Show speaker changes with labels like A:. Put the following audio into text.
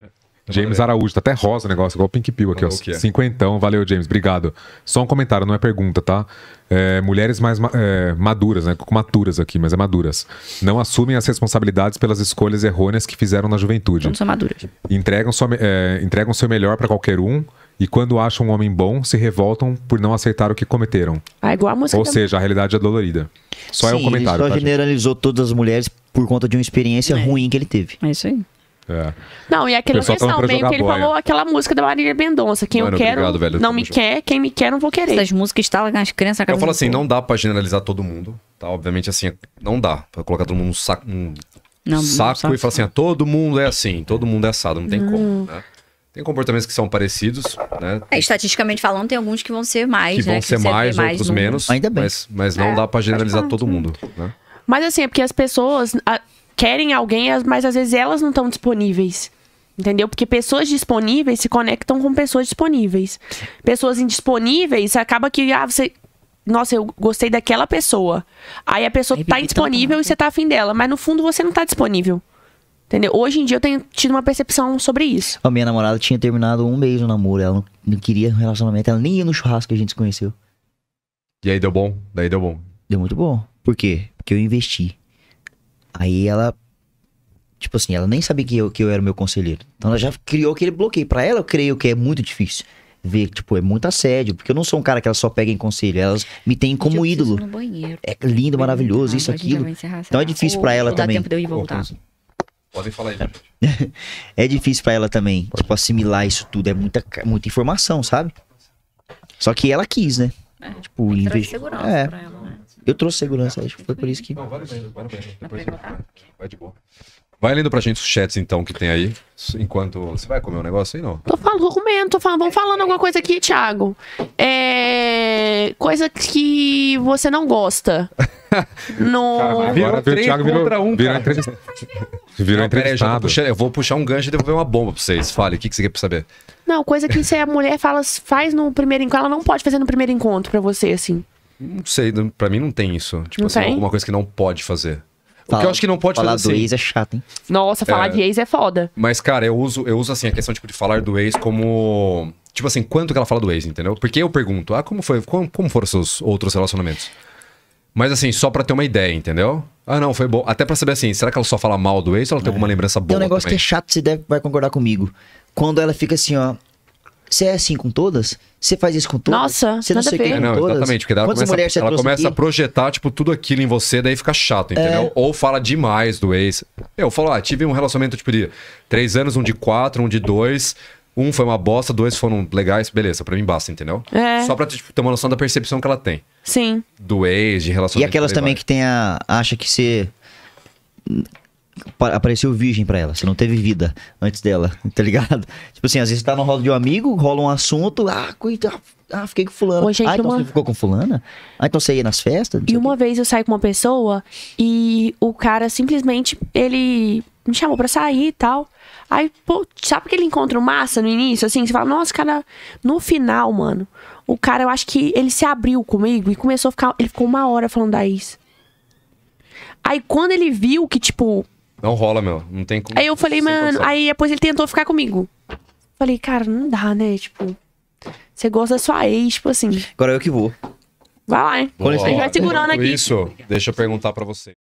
A: Tá James Araújo, tá até rosa o negócio, igual o Pink Pill aqui, ó. É. Cinquentão, valeu, James, obrigado. Só um comentário, não é pergunta, tá? É, mulheres mais ma é, maduras, né? Com maturas aqui, mas é maduras. Não assumem as responsabilidades pelas escolhas errôneas que fizeram na juventude. Não são maduras. Entregam, sua, é, entregam seu melhor para qualquer um e quando acham um homem bom, se revoltam por não aceitar o que
B: cometeram. Ah, igual a música Ou também. seja,
A: a realidade é dolorida.
B: Só Sim, é um comentário. Ele só tá, generalizou gente? todas as mulheres por conta de uma experiência né. ruim que ele teve. É isso aí. É.
C: Não, e aquele questão, meio que ele boia. falou aquela música da Maria Mendonça. Quem eu quero obrigado, velho, não me quer, quem me quer não vou querer. Essas músicas estavam nas crianças na Eu falo assim, povo. não
A: dá pra generalizar todo mundo. Tá? Obviamente, assim, não dá pra colocar todo mundo num saco, num
C: não, saco não, e falar
A: assim, ah, todo mundo é assim, todo mundo é assado, não tem não. como, né? Tem comportamentos que são parecidos, né? É, estatisticamente falando, tem alguns que vão ser
C: mais, que né, vão ser mais, mais, outros menos. Ainda bem. Mas,
A: mas não é, dá para generalizar todo mundo, né?
C: Mas assim, é porque as pessoas... A querem alguém, mas às vezes elas não estão disponíveis. Entendeu? Porque pessoas disponíveis se conectam com pessoas disponíveis. Pessoas indisponíveis acaba que, ah, você. Nossa, eu gostei daquela pessoa. Aí a pessoa Aí, tá indisponível e você tá afim dela. Mas no fundo você não tá disponível. Entendeu? Hoje em dia eu tenho tido uma percepção sobre isso.
B: A minha namorada tinha terminado um mês o namoro. Ela não, não queria um relacionamento. Ela nem ia no churrasco que a gente se conheceu. E aí deu bom? Daí deu bom. Deu muito bom. Por quê? Porque eu investi. Aí ela, tipo assim, ela nem sabia que eu, que eu era meu conselheiro. Então ela já criou aquele bloqueio. Pra ela, eu creio que é muito difícil ver, tipo, é muito assédio, porque eu não sou um cara que elas só pega em conselho, elas me têm como eu ídolo. No banheiro. É lindo, maravilhoso, ah, isso, aquilo. Então é difícil para ela também. tempo de eu ir voltar. Podem falar aí, gente. É difícil para ela também, tipo, assimilar isso tudo. É muita, muita informação, sabe? Só que ela quis, né? É, tipo, investir. É, eu trouxe segurança, acho que foi por isso que. Não, vai lendo, vai lendo. Depois você... Vai de boa.
A: Vai lendo pra gente os chats, então, que tem aí. Enquanto. Você vai comer um negócio aí, não? Tô
C: falando, tô comendo, tô falando. Vamos falando alguma coisa aqui, Thiago. É. Coisa que você não gosta.
A: no... virou o Thiago virou, contra um, virou, cara. Entrevist... virou entrevistado. eu vou puxar um gancho e devolver uma bomba pra vocês. Fale, o que, que você quer saber?
C: Não, coisa que se a mulher fala, faz no primeiro encontro, ela não pode fazer no primeiro encontro pra você, assim.
A: Não sei, para mim não tem isso. Tipo não assim, tem? alguma coisa que não pode fazer. Fala, o que eu acho que não pode falar fazer. Falar do assim ex é chato, hein?
C: Nossa, falar é, de ex é foda.
A: Mas, cara, eu uso, eu uso assim a questão tipo, de falar do ex como. Tipo assim, quanto que ela fala do ex, entendeu? Porque eu pergunto, ah, como foi? Como, como foram seus outros relacionamentos? Mas assim, só pra ter uma ideia, entendeu? Ah, não, foi bom. Até pra saber assim, será que ela só fala mal do ex ou ela tem é. alguma lembrança boa? Tem um negócio também? que
B: é chato, você deve, vai concordar comigo. Quando ela fica assim, ó, você é assim com todas? Você faz isso com todas?
C: Nossa, você não sei o que é, é, não, Exatamente, porque ela Quantas mulheres ela começa a
A: projetar, tipo, tudo aquilo em você, daí fica chato, é. entendeu? É... Ou fala demais do ex. Eu falo, ah, tive um relacionamento, tipo, de três anos, um de quatro, um de dois. Um foi uma bosta, dois foram legais, beleza, pra mim basta, entendeu? É. Só pra tipo, ter uma noção da percepção que ela tem.
B: Sim. Do ex, de relacionamento. E aquelas também vai. que tem a. acha que você apareceu virgem para ela, você não teve vida antes dela, tá ligado? Tipo assim, às vezes você tá no rolo de um amigo, rola um assunto, ah,
C: coitado, ah, fiquei com fulano. aí ah, então uma... você
B: ficou com fulana? Ah, então você ia nas festas? E
C: uma vez eu saí com uma pessoa e o cara simplesmente, ele me chamou pra sair e tal. Aí, pô, sabe aquele encontro massa no início, assim? Você fala, nossa, cara, no final, mano, o cara, eu acho que ele se abriu comigo e começou a ficar, ele ficou uma hora falando da Is. Aí quando ele viu que, tipo,
A: não rola, meu. Não tem como. Aí eu falei, mano. Aí
C: depois ele tentou ficar comigo. Falei, cara, não dá, né? Tipo, você gosta da sua ex, tipo assim. Agora eu que vou. Vai lá, hein? Boa. A gente vai segurando aqui.
B: Isso, deixa eu perguntar para você.